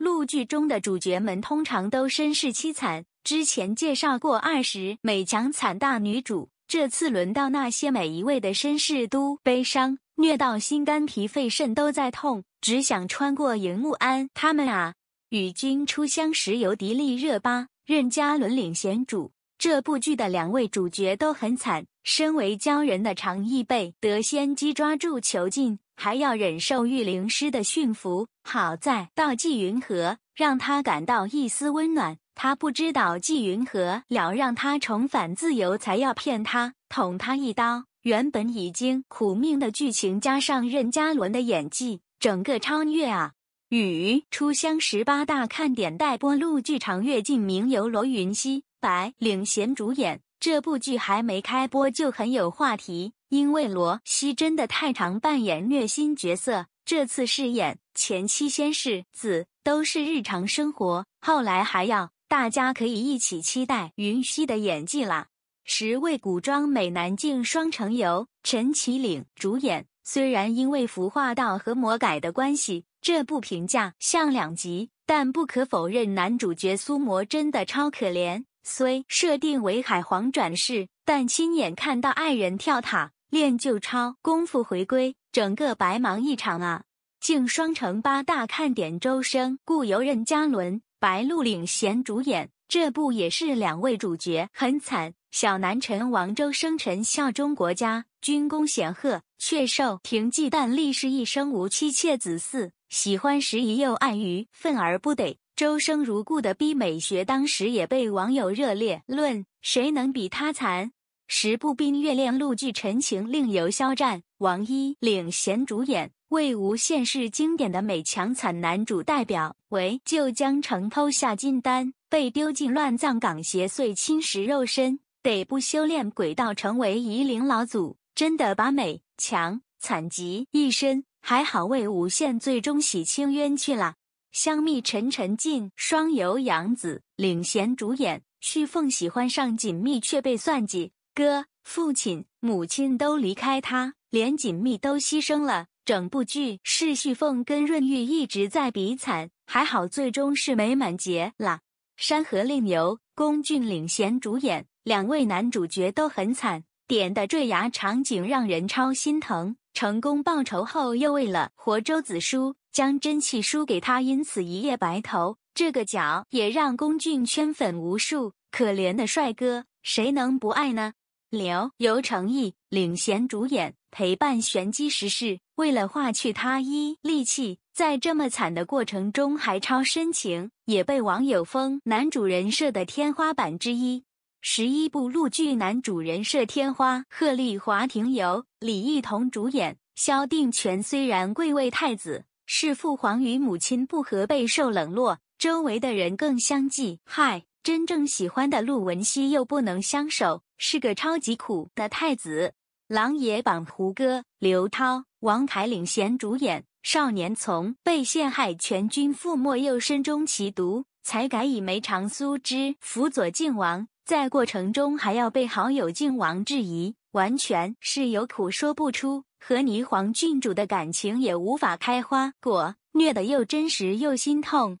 陆剧中的主角们通常都身世凄惨，之前介绍过二十美强惨大女主，这次轮到那些每一位的身世都悲伤虐到心肝脾肺肾都在痛，只想穿过荧幕安他们啊！与君初相识由迪丽热巴、任嘉伦领衔主，这部剧的两位主角都很惨。身为鲛人的长毅被得仙姬抓住囚禁，还要忍受御灵师的驯服。好在到纪云河让他感到一丝温暖。他不知道纪云河要让他重返自由才要骗他捅他一刀。原本已经苦命的剧情加上任嘉伦的演技，整个超越啊！《雨初相》十八大看点带播录剧场越近，名由罗云熙、白领衔主演。这部剧还没开播就很有话题，因为罗西真的太常扮演虐心角色，这次饰演前妻、先世子，都是日常生活，后来还要大家可以一起期待云溪的演技啦。十位古装美男竟双城游，陈绮领主演，虽然因为服化道和魔改的关系，这部评价像两集，但不可否认男主角苏魔真的超可怜。虽设定为海皇转世，但亲眼看到爱人跳塔练就超功夫回归，整个白忙一场啊！《竟双城》八大看点：周生、顾由任嘉伦、白鹿领衔主演，这部也是两位主角很惨。小南辰王周生辰效忠国家，军功显赫，却受廷忌但立誓一生无妻妾子嗣，喜欢时宜又碍于愤而不得。周生如故的“逼美学”当时也被网友热烈论，谁能比他惨？十步冰月恋陆剧陈情，令》由肖战、王一领衔主演。魏无羡是经典的美强惨男主代表，为救江城偷下金丹，被丢进乱葬岗，邪祟侵蚀肉身，得不修炼鬼道，成为夷陵老祖。真的把美、强、惨集一身，还好魏无羡最终洗清冤屈了。香蜜沉沉烬霜游杨子领衔主演，旭凤喜欢上锦觅却被算计，哥、父亲、母亲都离开他，连锦觅都牺牲了。整部剧是旭凤跟润玉一直在比惨，还好最终是美满结了。《山河令由龚俊领衔主演，两位男主角都很惨，点的坠崖场景让人超心疼。成功报仇后，又为了活周子舒，将真气输给他，因此一夜白头。这个角也让宫俊圈粉无数，可怜的帅哥，谁能不爱呢？刘由承毅领衔主演，陪伴玄机时事，为了化去他一戾气，在这么惨的过程中还超深情，也被网友封男主人设的天花板之一。十一部陆剧男主人设天花，贺唳华、亭由李一桐主演。萧定权虽然贵为太子，是父皇与母亲不和，备受冷落，周围的人更相忌嗨，真正喜欢的陆文熙又不能相守，是个超级苦的太子。狼琊榜，胡歌、刘涛、王凯领衔主演。少年从被陷害，全军覆没，又身中奇毒。才改以梅长苏之辅佐靖王，在过程中还要被好友靖王质疑，完全是有苦说不出，和霓凰郡主的感情也无法开花果，虐的又真实又心痛。